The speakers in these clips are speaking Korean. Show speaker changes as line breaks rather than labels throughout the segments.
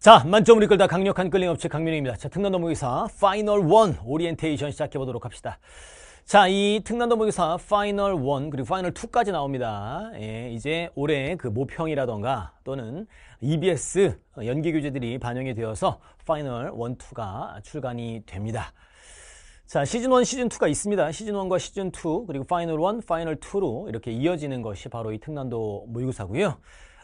자, 만점을 이끌다 강력한 끌림업체 강민우입니다. 자, 특난 도어의사 파이널 1 오리엔테이션 시작해 보도록 합시다. 자, 이 특난 도어의사 파이널 1 그리고 파이널 2까지 나옵니다. 예, 이제 올해 그 모평이라던가 또는 EBS 연기 교재들이 반영이 되어서 파이널 1, 2가 출간이 됩니다. 자, 시즌 1, 시즌 2가 있습니다. 시즌 1과 시즌 2, 그리고 파이널 1, 파이널 2로 이렇게 이어지는 것이 바로 이 특난도 모의고사고요.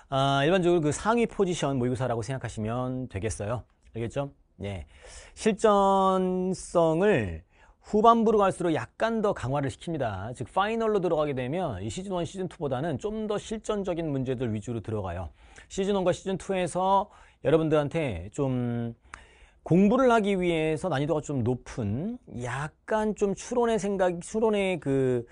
아, 일반적으로 그 상위 포지션 모의고사라고 생각하시면 되겠어요. 알겠죠? 예. 실전성을 후반부로 갈수록 약간 더 강화를 시킵니다. 즉 파이널로 들어가게 되면 이 시즌 1, 시즌 2보다는 좀 더 실전적인 문제들 위주로 들어가요. 시즌 1과 시즌 2에서 여러분들한테 좀 공부를 하기 위해서 난이도가 좀 높은 약간 좀 추론의 생각, 추론의 그,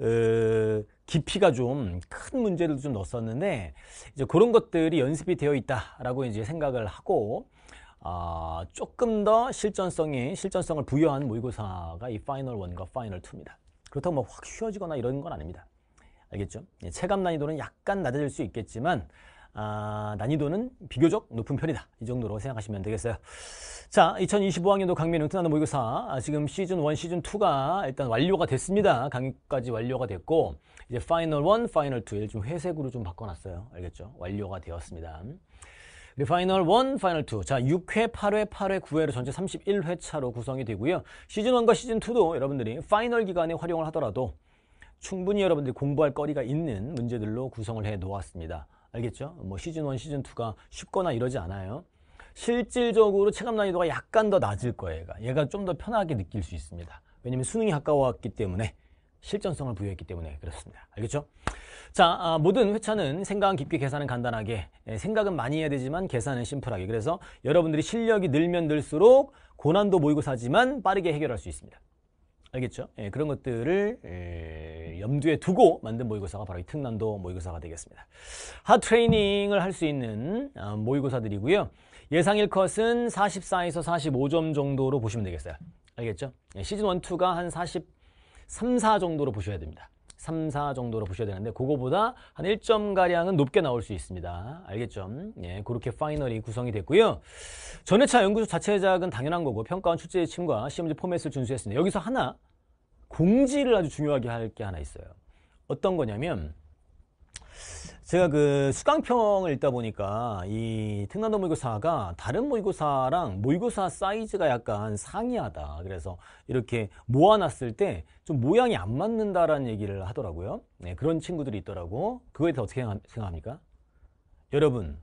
어, 깊이가 좀 큰 문제를 좀 넣었었는데 이제 그런 것들이 연습이 되어 있다라고 이제 생각을 하고 어, 조금 더 실전성이 실전성을 부여한 모의고사가 이 파이널 1과 파이널 2입니다. 그렇다고 뭐확 쉬워지거나 이런 건 아닙니다. 알겠죠? 예, 체감 난이도는 약간 낮아질 수 있겠지만 아, 난이도는 비교적 높은 편이다. 이 정도로 생각하시면 되겠어요. 자, 2025학년도 강민웅 뜨나노 모의고사. 아, 지금 시즌 1, 시즌 2가 일단 완료가 됐습니다. 강의까지 완료가 됐고, 이제 파이널 1, 파이널 2를 좀 회색으로 좀 바꿔놨어요. 알겠죠? 완료가 되었습니다. 파이널 1, 파이널 2. 자, 6회, 8회, 8회, 9회로 전체 31회차로 구성이 되고요. 시즌 1과 시즌 2도 여러분들이 파이널 기간에 활용을 하더라도 충분히 여러분들이 공부할 거리가 있는 문제들로 구성을 해 놓았습니다. 알겠죠? 뭐 시즌 1, 시즌 2가 쉽거나 이러지 않아요. 실질적으로 체감 난이도가 약간 더 낮을 거예요. 얘가, 얘가 좀 더 편하게 느낄 수 있습니다. 왜냐면 수능이 가까워왔기 때문에 실전성을 부여했기 때문에 그렇습니다. 알겠죠? 자, 아, 모든 회차는 생각은 깊게 계산은 간단하게 예, 생각은 많이 해야 되지만 계산은 심플하게 그래서 여러분들이 실력이 늘면 늘수록 고난도 모의고사지만 빠르게 해결할 수 있습니다. 알겠죠? 예, 그런 것들을 예, 염두에 두고 만든 모의고사가 바로 이 특난도 모의고사가 되겠습니다. 핫 트레이닝을 할 수 있는 아, 모의고사들이고요. 예상 1컷은 44에서 45점 정도로 보시면 되겠어요. 알겠죠? 예, 시즌 1, 2가 한 43, 4 정도로 보셔야 됩니다. 3, 4 정도로 보셔야 되는데 그거보다 한 1점가량은 높게 나올 수 있습니다. 알겠죠? 예, 그렇게 파이널이 구성이 됐고요. 전회차 연구소 자체 제작은 당연한 거고 평가원 출제 침과 시험지 포맷을 준수했습니다. 여기서 하나 공지를 아주 중요하게 할 게 하나 있어요. 어떤 거냐면 제가 그 수강평을 읽다 보니까 이 특난도 모의고사가 다른 모의고사랑 모의고사 사이즈가 약간 상이하다. 그래서 이렇게 모아놨을 때 좀 모양이 안 맞는다라는 얘기를 하더라고요. 네, 그런 친구들이 있더라고. 그거에 대해서 어떻게 생각합니까? 여러분,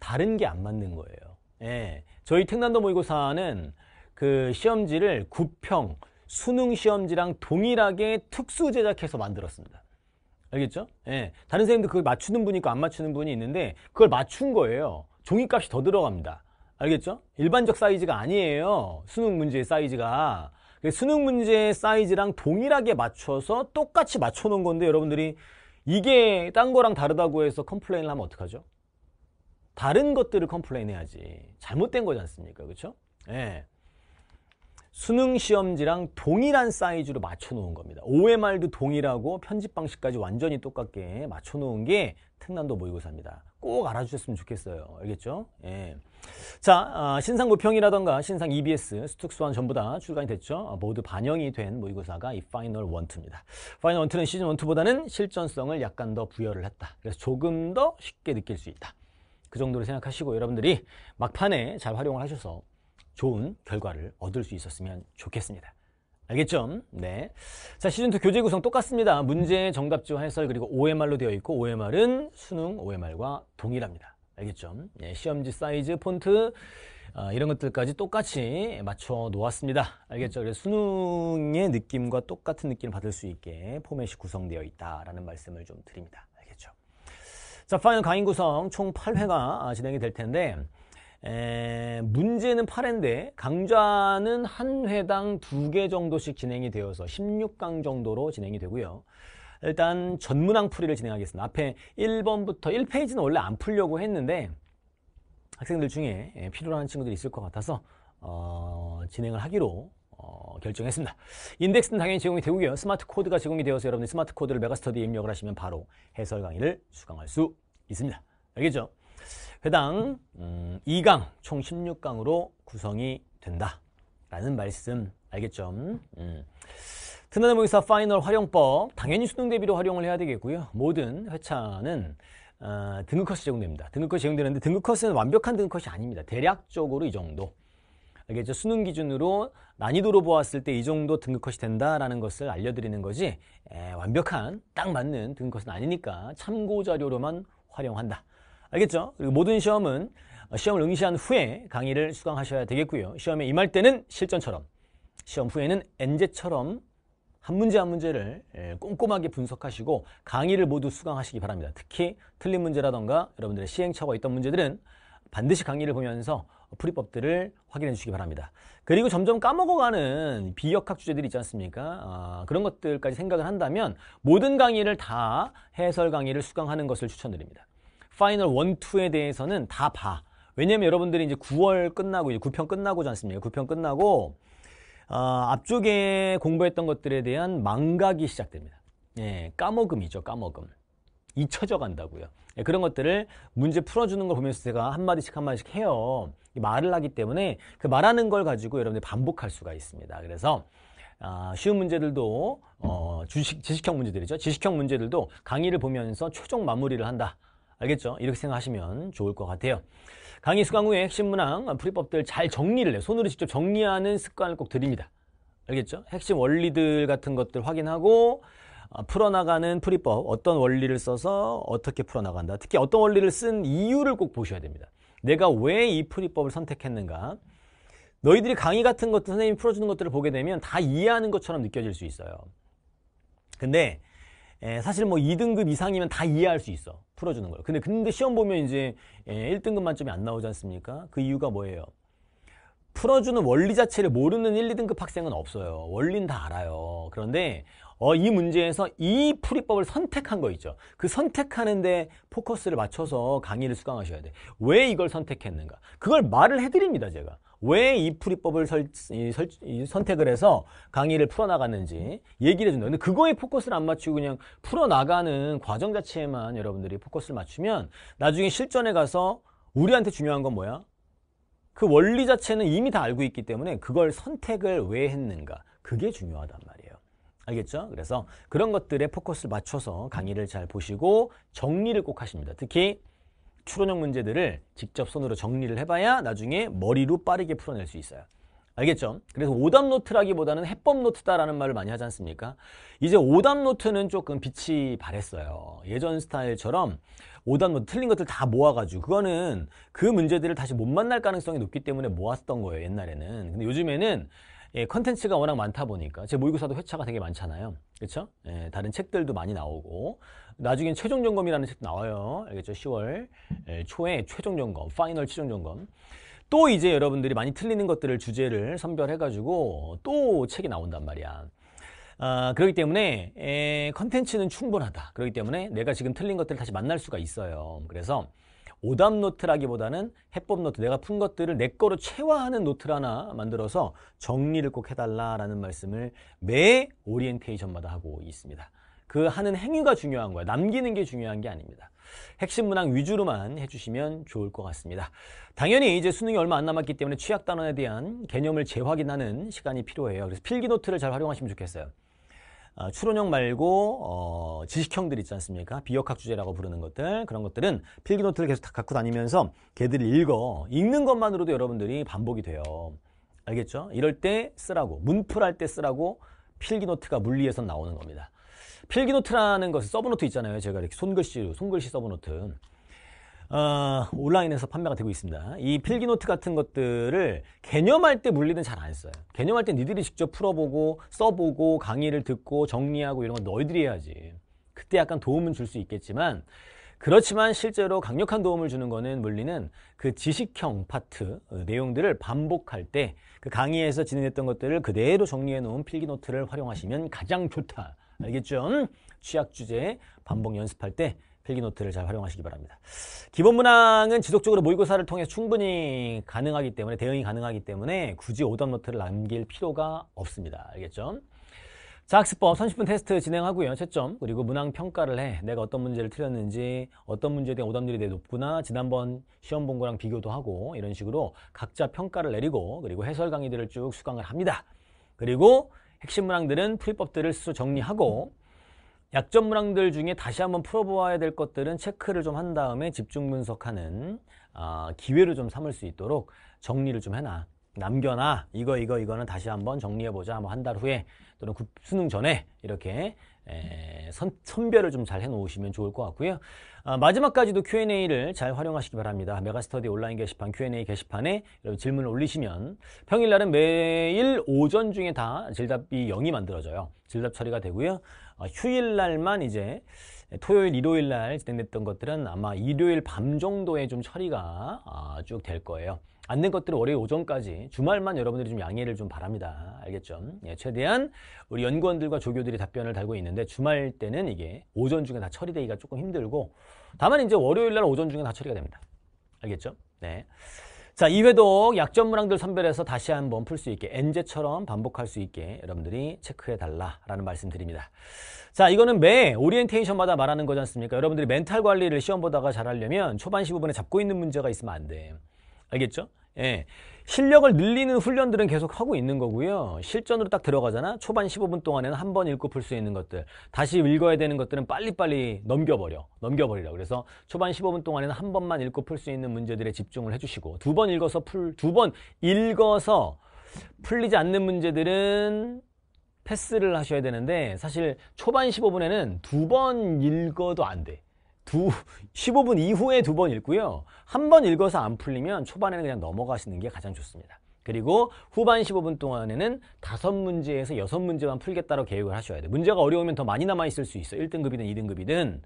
다른 게 안 맞는 거예요. 예. 저희 특난도 모의고사는 그 시험지를 9평, 수능 시험지랑 동일하게 특수 제작해서 만들었습니다. 알겠죠? 예. 다른 선생님도 그걸 맞추는 분이 있고 안 맞추는 분이 있는데 그걸 맞춘 거예요. 종이값이 더 들어갑니다. 알겠죠? 일반적 사이즈가 아니에요. 수능 문제의 사이즈가. 그 수능 문제의 사이즈랑 동일하게 맞춰서 똑같이 맞춰 놓은 건데 여러분들이 이게 딴 거랑 다르다고 해서 컴플레인을 하면 어떡하죠? 다른 것들을 컴플레인 해야지. 잘못된 거지 않습니까? 그렇죠? 예. 수능 시험지랑 동일한 사이즈로 맞춰 놓은 겁니다. OMR도 동일하고 편집 방식까지 완전히 똑같게 맞춰 놓은 게 특난도 모의고사입니다. 꼭 알아주셨으면 좋겠어요. 알겠죠? 예. 자, 아, 신상 부평이라던가 신상 EBS, 수특수완 전부 다 출간이 됐죠? 아, 모두 반영이 된 모의고사가 이 파이널 원투입니다. 파이널 원투는 시즌 원투보다는 실전성을 약간 더 부여를 했다. 그래서 조금 더 쉽게 느낄 수 있다. 그 정도로 생각하시고 여러분들이 막판에 잘 활용을 하셔서 좋은 결과를 얻을 수 있었으면 좋겠습니다. 알겠죠? 네. 자, 시즌2 교재 구성 똑같습니다. 문제, 정답지와 해설, 그리고 OMR로 되어 있고, OMR은 수능 OMR과 동일합니다. 알겠죠? 네, 시험지 사이즈, 폰트, 어, 이런 것들까지 똑같이 맞춰 놓았습니다. 알겠죠? 그래서 수능의 느낌과 똑같은 느낌을 받을 수 있게 포맷이 구성되어 있다라는 말씀을 좀 드립니다. 알겠죠? 자, 파이널 강의 구성 총 8회가 진행이 될 텐데, 에, 문제는 8회인데 강좌는 한 회당 두 개 정도씩 진행이 되어서 16강 정도로 진행이 되고요. 일단 전문항 풀이를 진행하겠습니다. 앞에 1번부터 1페이지는 원래 안 풀려고 했는데 학생들 중에 필요로 하는 친구들이 있을 것 같아서 어, 진행을 하기로 어, 결정했습니다. 인덱스는 당연히 제공이 되고요. 스마트 코드가 제공이 되어서 여러분들 스마트 코드를 메가스터디에 입력을 하시면 바로 해설 강의를 수강할 수 있습니다. 알겠죠? 회당 2강 음, 총 16강으로 구성이 된다라는 말씀 알겠죠? 음. 드나드 모의사 파이널 활용법 당연히 수능 대비로 활용을 해야 되겠고요. 모든 회차는 어, 등급컷이 제공됩니다. 등급컷이 제공되는데 등급컷은 완벽한 등급컷이 아닙니다. 대략적으로 이 정도. 알겠죠? 수능 기준으로 난이도로 보았을 때 이 정도 등급컷이 된다라는 것을 알려드리는 거지 에, 완벽한 딱 맞는 등급컷은 아니니까 참고 자료로만 활용한다. 알겠죠? 그리고 모든 시험은 어, 시험을 응시한 후에 강의를 수강하셔야 되겠고요. 시험에 임할 때는 실전처럼, 시험 후에는 엔제처럼 한 문제 한 문제를 예, 꼼꼼하게 분석하시고 강의를 모두 수강하시기 바랍니다. 특히 틀린 문제라던가 여러분들의 시행착오가 있던 문제들은 반드시 강의를 보면서 풀이법들을 확인해 주시기 바랍니다. 그리고 점점 까먹어가는 비역학 주제들이 있지 않습니까? 아, 그런 것들까지 생각을 한다면 모든 강의를 다 해설 강의를 수강하는 것을 추천드립니다. 파이널 1, 2에 대해서는 다 봐. 왜냐면 여러분들이 이제 9월 끝나고 이제 9편 끝나고지 않습니까? 9편 끝나고 어, 앞쪽에 공부했던 것들에 대한 망각이 시작됩니다. 예, 까먹음이죠, 까먹음. 잊혀져 간다고요. 예, 그런 것들을 문제 풀어주는 걸 보면서 제가 한 마디씩 한 마디씩 해요. 말을 하기 때문에 그 말하는 걸 가지고 여러분들이 반복할 수가 있습니다. 그래서 아, 쉬운 문제들도 어, 주식 지식형 문제들이죠. 지식형 문제들도 강의를 보면서 최종 마무리를 한다. 알겠죠? 이렇게 생각하시면 좋을 것 같아요. 강의 수강 후에 핵심 문항, 풀이법들 잘 정리를 해 손으로 직접 정리하는 습관을 꼭 드립니다. 알겠죠? 핵심 원리들 같은 것들 확인하고 어, 풀어나가는 풀이법, 어떤 원리를 써서 어떻게 풀어나간다. 특히 어떤 원리를 쓴 이유를 꼭 보셔야 됩니다. 내가 왜 이 풀이법을 선택했는가. 너희들이 강의 같은 것들 선생님이 풀어주는 것들을 보게 되면 다 이해하는 것처럼 느껴질 수 있어요. 근데 에, 예, 사실 뭐 2등급 이상이면 다 이해할 수 있어. 풀어주는 걸. 근데, 근데 시험 보면 이제 에, 1등급 만점이 안 나오지 않습니까? 그 이유가 뭐예요? 풀어주는 원리 자체를 모르는 1, 2등급 학생은 없어요. 원리는 다 알아요. 그런데 어, 이 문제에서 이 풀이법을 선택한 거 있죠. 그 선택하는데 포커스를 맞춰서 강의를 수강하셔야 돼. 왜 이걸 선택했는가? 그걸 말을 해드립니다, 제가. 왜이 풀이법을 설, 이, 설, 이 선택을 해서 강의를 풀어나갔는지 얘기를 해준다. 근데 그거에 포커스를 안 맞추고 그냥 풀어나가는 과정 자체에만 여러분들이 포커스를 맞추면 나중에 실전에 가서 우리한테 중요한 건 뭐야? 그 원리 자체는 이미 다 알고 있기 때문에 그걸 선택을 왜 했는가 그게 중요하단 말이에요 알겠죠? 그래서 그런 것들에 포커스를 맞춰서 강의를 잘 보시고 정리를 꼭 하십니다 특히 추론형 문제들을 직접 손으로 정리를 해봐야 나중에 머리로 빠르게 풀어낼 수 있어요. 알겠죠? 그래서 오답 노트라기보다는 해법 노트다라는 말을 많이 하지 않습니까? 이제 오답 노트는 조금 빛이 바랬어요 예전 스타일처럼 오답 노트 틀린 것들 다 모아가지고 그거는 그 문제들을 다시 못 만날 가능성이 높기 때문에 모았던 거예요. 옛날에는. 근데 요즘에는 예, 컨텐츠가 워낙 많다 보니까 제 모의고사도 회차가 되게 많잖아요. 그렇죠? 예, 다른 책들도 많이 나오고 나중엔 최종 점검이라는 책도 나와요. 알겠죠? 10월 예, 초에 최종 점검, 파이널 최종 점검. 또 이제 여러분들이 많이 틀리는 것들을 주제를 선별해 가지고 또 책이 나온단 말이야. 아, 그렇기 때문에 예, 컨텐츠는 충분하다. 그렇기 때문에 내가 지금 틀린 것들을 다시 만날 수가 있어요. 그래서 오답 노트라기보다는 해법 노트 내가 푼 것들을 내 거로 체화하는 노트를 하나 만들어서 정리를 꼭 해달라라는 말씀을 매 오리엔테이션마다 하고 있습니다. 그 하는 행위가 중요한 거야. 남기는 게 중요한 게 아닙니다. 핵심 문항 위주로만 해주시면 좋을 것 같습니다. 당연히 이제 수능이 얼마 안 남았기 때문에 취약 단원에 대한 개념을 재확인하는 시간이 필요해요. 그래서 필기 노트를 잘 활용하시면 좋겠어요. 어, 아, 추론형 말고 어, 지식형들 있지 않습니까? 비역학 주제라고 부르는 것들 그런 것들은 필기노트를 계속 다 갖고 다니면서 걔들을 읽어 읽는 것만으로도 여러분들이 반복이 돼요. 알겠죠? 이럴 때 쓰라고 문풀할 때 쓰라고 필기노트가 물리에서 나오는 겁니다. 필기노트라는 것은 서브노트 있잖아요. 제가 이렇게 손글씨로 손글씨 서브노트 어, 온라인에서 판매가 되고 있습니다. 이 필기노트 같은 것들을 개념할 때 물리는 잘 안 써요. 개념할 때 니들이 직접 풀어보고 써보고 강의를 듣고 정리하고 이런 건 너희들이 해야지. 그때 약간 도움은 줄 수 있겠지만 그렇지만 실제로 강력한 도움을 주는 거는 물리는 그 지식형 파트 어, 내용들을 반복할 때 그 강의에서 진행했던 것들을 그대로 정리해 놓은 필기노트를 활용하시면 가장 좋다. 알겠죠? 취약 주제 반복 연습할 때 필기노트를 잘 활용하시기 바랍니다. 기본 문항은 지속적으로 모의고사를 통해 충분히 가능하기 때문에 대응이 가능하기 때문에 굳이 오답 노트를 남길 필요가 없습니다. 알겠죠? 자, 학습법 30분 테스트 진행하고요. 채점, 그리고 문항 평가를 해. 내가 어떤 문제를 틀렸는지, 어떤 문제에 대한 오답률이 되게 높구나, 지난번 시험 본 거랑 비교도 하고, 이런 식으로 각자 평가를 내리고, 그리고 해설 강의들을 쭉 수강을 합니다. 그리고 핵심 문항들은 풀이법들을 스스로 정리하고, 약점 문항들 중에 다시 한번 풀어보아야 될 것들은 체크를 좀 한 다음에 집중 분석하는 아, 기회를 좀 삼을 수 있도록 정리를 좀 해놔. 남겨놔. 이거, 이거, 이거는 다시 한번 정리해보자. 뭐한달 후에 또는 수능 전에 이렇게 에, 선, 선별을 좀 잘 해놓으시면 좋을 것 같고요. 아, 마지막까지도 Q&A를 잘 활용하시기 바랍니다. 메가스터디 온라인 게시판 Q&A 게시판에 여러분 질문을 올리시면 평일날은 매일 오전 중에 다 질답이 0이 만들어져요. 질답 처리가 되고요. 아, 휴일날만 이제 토요일, 일요일날 진행됐던 것들은 아마 일요일 밤 정도에 좀 처리가 아, 쭉될 거예요. 안는 것들은 월요일 오전까지 주말만 여러분들이 좀 양해를 좀 바랍니다. 알겠죠? 예, 최대한 우리 연구원들과 조교들이 답변을 달고 있는데 주말 때는 이게 오전 중에 다 처리되기가 조금 힘들고 다만 이제 월요일 날 오전 중에 다 처리가 됩니다. 알겠죠? 네. 자, 2회독 약점 문항들 선별해서 다시 한번 풀 수 있게 엔제처럼 반복할 수 있게 여러분들이 체크해 달라라는 말씀드립니다. 자, 이거는 매 오리엔테이션마다 말하는 거지 않습니까? 여러분들이 멘탈 관리를 시험 보다가 잘하려면 초반 15분에 잡고 있는 문제가 있으면 안 돼. 알겠죠? 예. 실력을 늘리는 훈련들은 계속 하고 있는 거고요. 실전으로 딱 들어가잖아. 초반 15분 동안에는 한 번 읽고 풀 수 있는 것들, 다시 읽어야 되는 것들은 빨리빨리 넘겨버려. 넘겨버리라. 그래서 초반 15분 동안에는 한 번만 읽고 풀 수 있는 문제들에 집중을 해주시고, 두 번 읽어서 풀, 두 번 읽어서 풀리지 않는 문제들은 패스를 하셔야 되는데, 사실 초반 15분에는 두 번 읽어도 안 돼. 두 15분 이후에 두 번 읽고요. 한 번 읽어서 안 풀리면 초반에는 그냥 넘어가시는 게 가장 좋습니다. 그리고 후반 15분 동안에는 다섯 문제에서 여섯 문제만 풀겠다고 계획을 하셔야 돼요. 문제가 어려우면 더 많이 남아있을 수 있어요. 1등급이든 2등급이든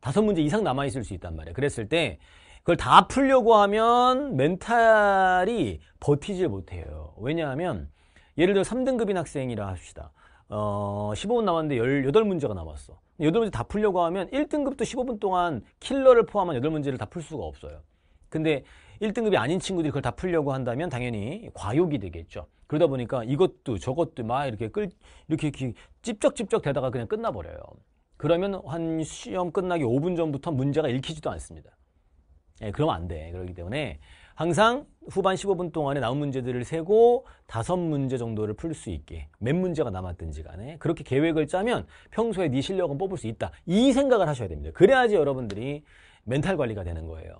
다섯 문제 이상 남아있을 수 있단 말이에요. 그랬을 때 그걸 다 풀려고 하면 멘탈이 버티질 못해요. 왜냐하면 예를 들어 3등급인 학생이라 합시다. 어, 15분 남았는데 18문제가 남았어. 여덟 문제 다 풀려고 하면 1등급도 15분 동안 킬러를 포함한 8 문제를 다 풀 수가 없어요. 근데 1등급이 아닌 친구들이 그걸 다 풀려고 한다면 당연히 과욕이 되겠죠. 그러다 보니까 이것도 저것도 막 이렇게 끌, 이렇게, 이렇게 찝쩍찝쩍 되다가 그냥 끝나버려요. 그러면 한 시험 끝나기 5분 전부터 문제가 읽히지도 않습니다. 예, 그면안 돼. 그렇기 때문에 항상 후반 15분 동안에 나온 문제들을 세고 다섯 문제 정도를 풀 수 있게 몇 문제가 남았든지 간에 그렇게 계획을 짜면 평소에 네 실력은 뽑을 수 있다. 이 생각을 하셔야 됩니다. 그래야지 여러분들이 멘탈 관리가 되는 거예요.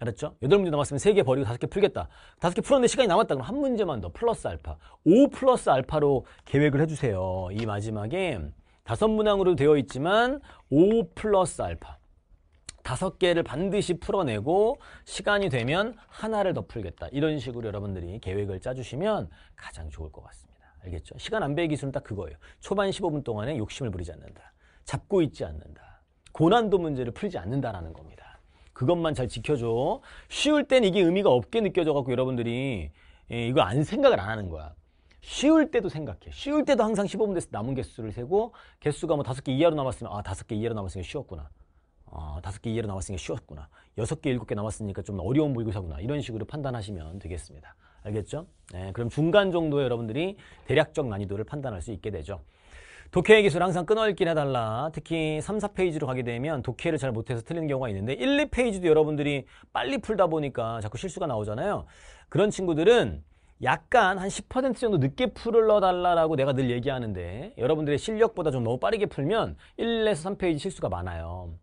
알았죠? 여덟 문제 남았으면 세 개 버리고 다섯 개 풀겠다. 다섯 개 풀었는데 시간이 남았다. 그럼 한 문제만 더 플러스 알파. 5 플러스 알파로 계획을 해주세요. 이 마지막에 다섯 문항으로 되어 있지만 5 플러스 알파. 다섯 개를 반드시 풀어내고 시간이 되면 하나를 더 풀겠다. 이런 식으로 여러분들이 계획을 짜주시면 가장 좋을 것 같습니다. 알겠죠? 시간 안배의 기술은 딱 그거예요. 초반 15분 동안에 욕심을 부리지 않는다. 잡고 있지 않는다. 고난도 문제를 풀지 않는다라는 겁니다. 그것만 잘 지켜줘. 쉬울 땐 이게 의미가 없게 느껴져갖고 여러분들이 예, 이거 안 생각을 안 하는 거야. 쉬울 때도 생각해. 쉬울 때도 항상 15분 됐을 때 남은 개수를 세고 개수가 뭐5개 이하로 남았으면 아5개 이하로 남았으면 쉬웠구나. 아, 다섯 개이해로나왔으니까 쉬웠구나. 여섯 개, 일곱 개나왔으니까좀 어려운 모의고사구나. 이런 식으로 판단하시면 되겠습니다. 알겠죠? 네, 그럼 중간 정도에 여러분들이 대략적 난이도를 판단할 수 있게 되죠. 독해의 기술 항상 끊어읽기 해달라. 특히 3, 4페이지로 가게 되면 독해를 잘 못해서 틀리는 경우가 있는데 1, 2페이지도 여러분들이 빨리 풀다 보니까 자꾸 실수가 나오잖아요. 그런 친구들은 약간 한 10% 정도 늦게 풀어달라고 내가 늘 얘기하는데 여러분들의 실력보다 좀 너무 빠르게 풀면 1에서 3페이지 실수가 많아요.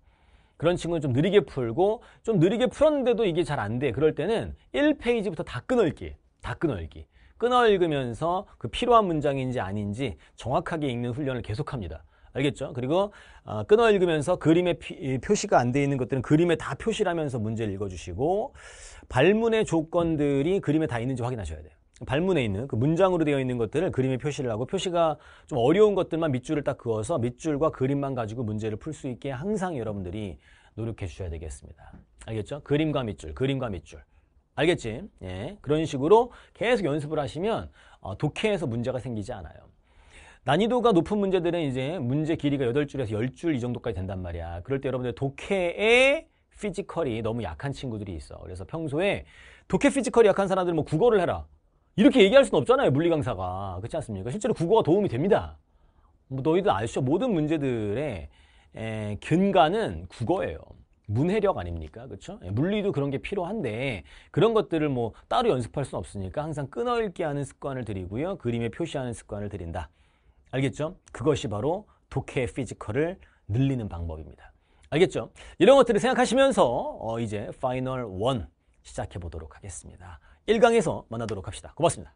그런 친구는 좀 느리게 풀고 좀 느리게 풀었는데도 이게 잘 안 돼. 그럴 때는 1페이지부터 다 끊어읽기. 다 끊어읽기. 끊어읽으면서 그 필요한 문장인지 아닌지 정확하게 읽는 훈련을 계속합니다. 알겠죠? 그리고 어, 끊어 읽으면서 그림에 피, 표시가 안 돼 있는 것들은 그림에 다 표시를 하면서 문제를 읽어주시고 발문의 조건들이 그림에 다 있는지 확인하셔야 돼요. 발문에 있는 그 문장으로 되어 있는 것들을 그림에 표시를 하고 표시가 좀 어려운 것들만 밑줄을 딱 그어서 밑줄과 그림만 가지고 문제를 풀 수 있게 항상 여러분들이 노력해 주셔야 되겠습니다. 알겠죠? 그림과 밑줄, 그림과 밑줄. 알겠지? 예. 그런 식으로 계속 연습을 하시면 어, 독해에서 문제가 생기지 않아요. 난이도가 높은 문제들은 이제 문제 길이가 8줄에서 10줄 이 정도까지 된단 말이야. 그럴 때 여러분들 독해에 피지컬이 너무 약한 친구들이 있어. 그래서 평소에 독해 피지컬이 약한 사람들은 뭐 국어를 해라. 이렇게 얘기할 수는 없잖아요. 물리 강사가. 그렇지 않습니까? 실제로 국어가 도움이 됩니다. 뭐 너희들 아시죠? 모든 문제들의 에, 근간은 국어예요. 문해력 아닙니까? 그렇죠? 예, 물리도 그런 게 필요한데 그런 것들을 뭐 따로 연습할 수는 없으니까 항상 끊어읽기 하는 습관을 들이고요. 그림에 표시하는 습관을 들인다. 알겠죠? 그것이 바로 독해 피지컬을 늘리는 방법입니다. 알겠죠? 이런 것들을 생각하시면서 어, 이제 파이널 1 시작해 보도록 하겠습니다. 1강에서 만나도록 합시다. 고맙습니다.